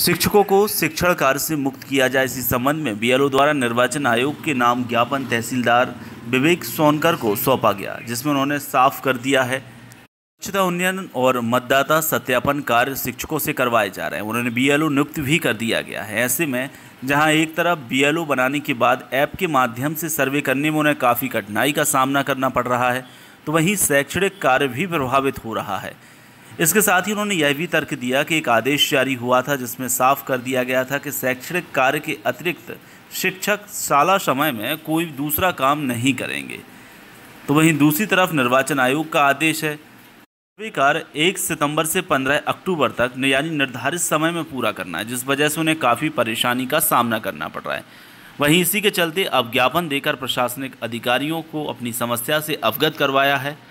शिक्षकों को शिक्षण कार्य से मुक्त किया जाए इसी संबंध में बीएलओ द्वारा निर्वाचन आयोग के नाम ज्ञापन तहसीलदार विवेक सोनकर को सौंपा गया जिसमें उन्होंने साफ कर दिया है स्वच्छता उन्नयन और मतदाता सत्यापन कार्य शिक्षकों से करवाए जा रहे हैं उन्होंने बीएलओ नियुक्त भी कर दिया गया है ऐसे में जहां एक तरफ बीएलओ बनाने के बाद ऐप के माध्यम से सर्वे करने में उन्हें काफ़ी कठिनाई का सामना करना पड़ रहा है तो वहीं शैक्षणिक कार्य भी प्रभावित हो रहा है इसके साथ ही उन्होंने यह भी तर्क दिया कि एक आदेश जारी हुआ था जिसमें साफ कर दिया गया था कि शैक्षणिक कार्य के अतिरिक्त शिक्षक शाला समय में कोई दूसरा काम नहीं करेंगे तो वहीं दूसरी तरफ निर्वाचन आयोग का आदेश है सभी कार्य एक सितंबर से 15 अक्टूबर तक यानी निर्धारित समय में पूरा करना है जिस वजह से उन्हें काफ़ी परेशानी का सामना करना पड़ रहा है वहीं इसी के चलते अब ज्ञापन देकर प्रशासनिक अधिकारियों को अपनी समस्या से अवगत करवाया है